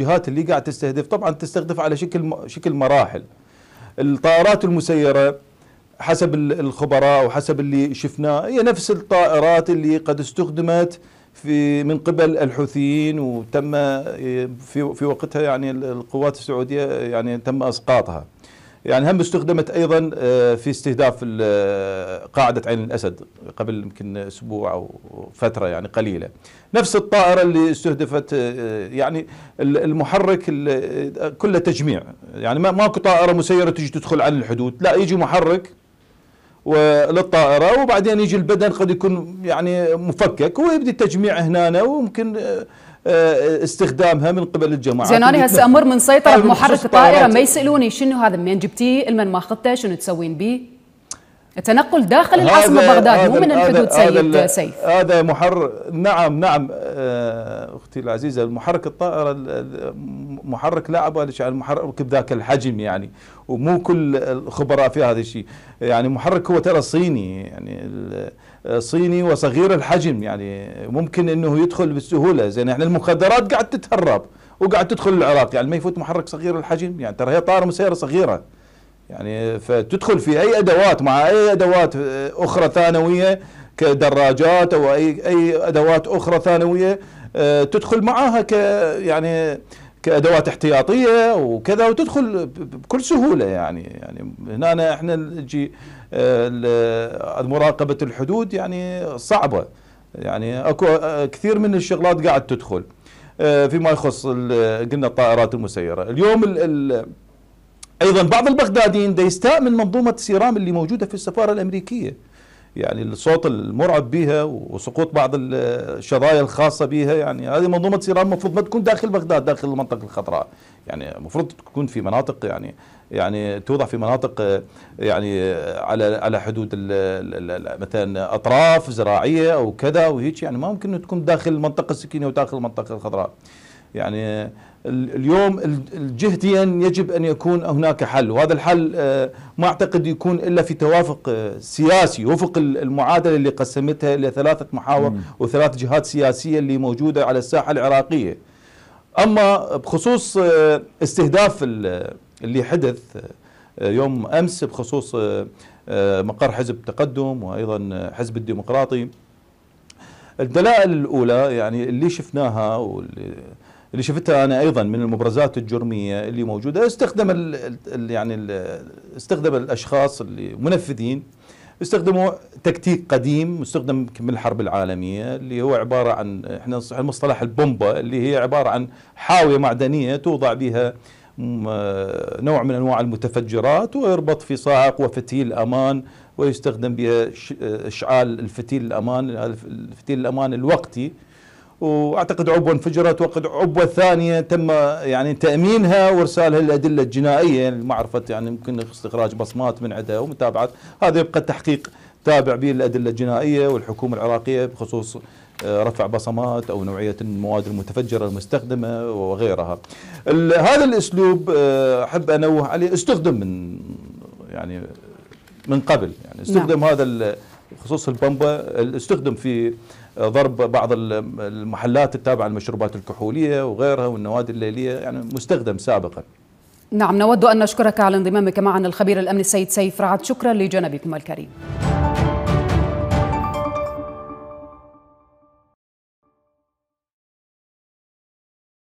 الجهات اللي قاعد تستهدف طبعا تستهدف على شكل شكل مراحل الطائرات المسيره حسب الخبراء وحسب اللي شفناه هي نفس الطائرات اللي قد استخدمت في من قبل الحوثيين وتم إيه، في في وقتها يعني القوات السعوديه يعني تم اسقاطها يعني هم استخدمت ايضا آه، في استهداف آه، قاعده عين الاسد قبل يمكن اسبوع او فتره يعني قليله. نفس الطائره اللي استهدفت آه، يعني المحرك كله تجميع، يعني ماكو طائره مسيره تجي تدخل على الحدود، لا يجي محرك للطائره وبعدين يجي البدن قد يكون يعني مفكك ويبدي التجميع هنا وممكن آه، استخدامها من قبل الجماعات زين انا هسه امر من سيطره محرك الطائره ما يسالوني شنو هذا منين جبتيه المن ماخذته شنو تسوين به التنقل داخل العاصمه بغداد مو من الحدود سيد سيف هذا محر نعم نعم آه، اختي العزيزه محرك الطائره محرك لا عبالي عن المحرك بذاك الحجم يعني ومو كل الخبراء في هذا الشيء يعني محرك هو ترى صيني يعني صيني وصغير الحجم يعني ممكن انه يدخل بسهوله زين احنا المخدرات قاعد تتهرب وقاعد تدخل العراق يعني ما يفوت محرك صغير الحجم يعني ترى هي طائره مسيره صغيره يعني فتدخل في اي ادوات مع اي ادوات اخرى ثانويه كدراجات او اي اي ادوات اخرى ثانويه آه، تدخل معاها ك يعني كادوات احتياطيه وكذا وتدخل بكل سهوله يعني يعني هنا أنا احنا نجي آه، مراقبه الحدود يعني صعبه يعني اكو آه، كثير من الشغلات قاعد تدخل آه، فيما يخص قلنا الطائرات المسيره اليوم الـ الـ ايضا بعض البغداديين دا يستاء من منظومه سيرام اللي موجوده في السفاره الامريكيه يعني الصوت المرعب بها وسقوط بعض الشظايا الخاصه بها يعني هذه منظومه سيران المفروض ما تكون داخل بغداد داخل المنطقه الخضراء يعني المفروض تكون في مناطق يعني يعني توضع في مناطق يعني على على حدود مثلا اطراف زراعيه او كذا وهيك يعني ما ممكن تكون داخل المنطقه السكنيه وداخل المنطقه الخضراء يعني اليوم الجهتين يجب أن يكون هناك حل وهذا الحل آه، ما أعتقد يكون إلا في توافق آه، سياسي وفق المعادلة اللي قسمتها إلى ثلاثة محاور وثلاث جهات سياسية اللي موجودة على الساحة العراقية أما بخصوص آه، استهداف اللي حدث يوم أمس بخصوص مقر حزب التقدم وأيضا حزب الديمقراطي الدلائل الأولى يعني اللي شفناها واللي اللي شفتها انا ايضا من المبرزات الجرميه اللي موجوده استخدم الـ الـ يعني الـ استخدم الاشخاص اللي منفذين استخدموا تكتيك قديم مستخدم من الحرب العالميه اللي هو عباره عن احنا المصطلح البومبا اللي هي عباره عن حاويه معدنيه توضع بها آه، نوع من انواع المتفجرات ويربط في صاعق وفتيل امان ويستخدم بها آه، اشعال الفتيل الامان الفتيل الامان الوقتي واعتقد عبوه انفجرت وقد عبوه ثانيه تم يعني تامينها وارسالها للادله الجنائيه يعني يعني يمكن استخراج بصمات من عندها ومتابعه هذا يبقى التحقيق تابع به الادله الجنائيه والحكومه العراقيه بخصوص آه، رفع بصمات او نوعيه المواد المتفجره المستخدمه وغيرها. هذا الاسلوب آه، احب انوه عليه استخدم من يعني من قبل يعني استخدم نعم. هذا بخصوص البمبه استخدم في آه، ضرب بعض المحلات التابعة للمشروبات الكحولية وغيرها والنوادي الليلية يعني مستخدم سابقا نعم نود أن نشكرك على انضمامك معنا الخبير الامني السيد سيف رعد شكرا لجنبكم الكريم